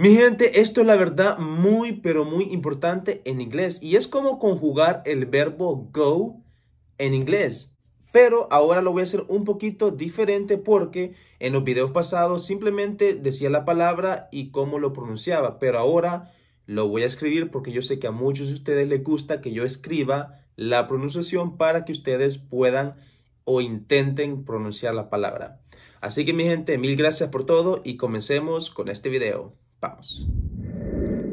Mi gente, esto es la verdad muy, pero muy importante en inglés y es como conjugar el verbo go en inglés. Pero ahora lo voy a hacer un poquito diferente porque en los videos pasados simplemente decía la palabra y cómo lo pronunciaba, pero ahora lo voy a escribir porque yo sé que a muchos de ustedes les gusta que yo escriba la pronunciación para que ustedes puedan o intenten pronunciar la palabra. Así que mi gente, mil gracias por todo y comencemos con este video. Vamos.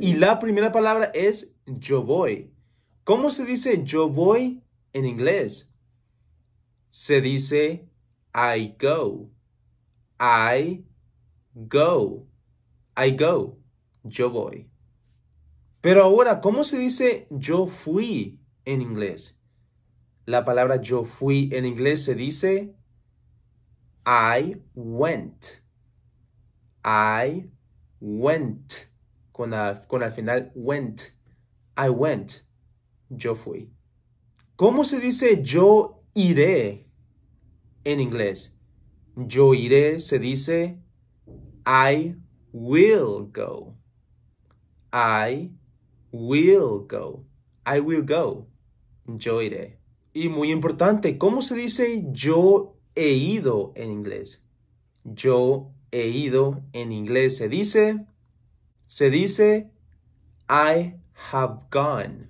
Y la primera palabra es yo voy. ¿Cómo se dice yo voy en inglés? Se dice I go. I go. I go. Yo voy. Pero ahora, ¿cómo se dice yo fui en inglés? La palabra yo fui en inglés se dice I went. I went, con al, con al final went. I went, yo fui. ¿Cómo se dice yo iré en inglés? Yo iré se dice I will go. I will go. I will go. Yo iré. Y muy importante, ¿cómo se dice yo he ido en inglés? Yo he ido en inglés se dice, se dice I have gone.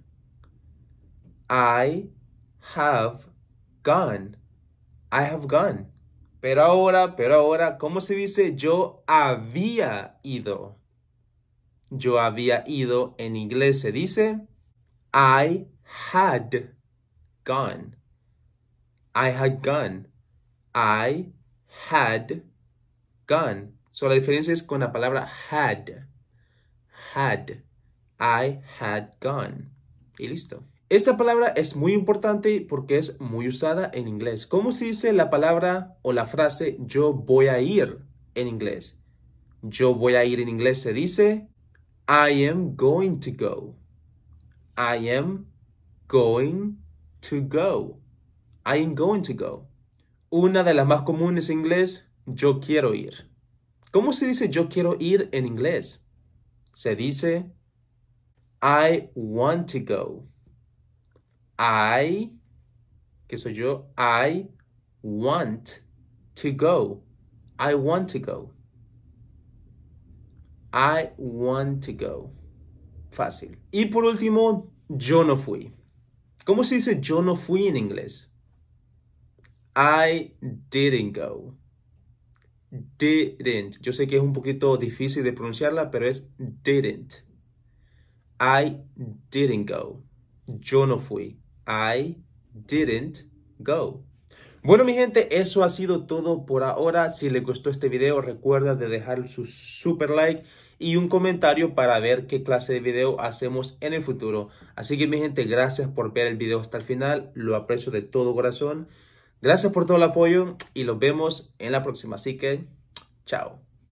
I have gone. I have gone. Pero ahora, pero ahora, ¿cómo se dice yo había ido? Yo había ido en inglés se dice I had gone. I had gone. I had gone. So la diferencia es con la palabra had. Had. I had gone. Y listo. Esta palabra es muy importante porque es muy usada en inglés. ¿Cómo se dice la palabra o la frase yo voy a ir en inglés? Yo voy a ir en inglés se dice I am going to go. I am going to go. I am going to go. Una de las más comunes en inglés yo quiero ir. ¿Cómo se dice yo quiero ir en inglés? Se dice I want to go. I, que soy yo, I want to go. I want to go. I want to go. Fácil. Y por último, yo no fui. ¿Cómo se dice yo no fui en inglés? I didn't go didn't. Yo sé que es un poquito difícil de pronunciarla, pero es didn't. I didn't go. Yo no fui. I didn't go. Bueno, mi gente, eso ha sido todo por ahora. Si les gustó este video, recuerda de dejar su super like y un comentario para ver qué clase de video hacemos en el futuro. Así que, mi gente, gracias por ver el video hasta el final. Lo aprecio de todo corazón. Gracias por todo el apoyo y los vemos en la próxima. Así que, chao.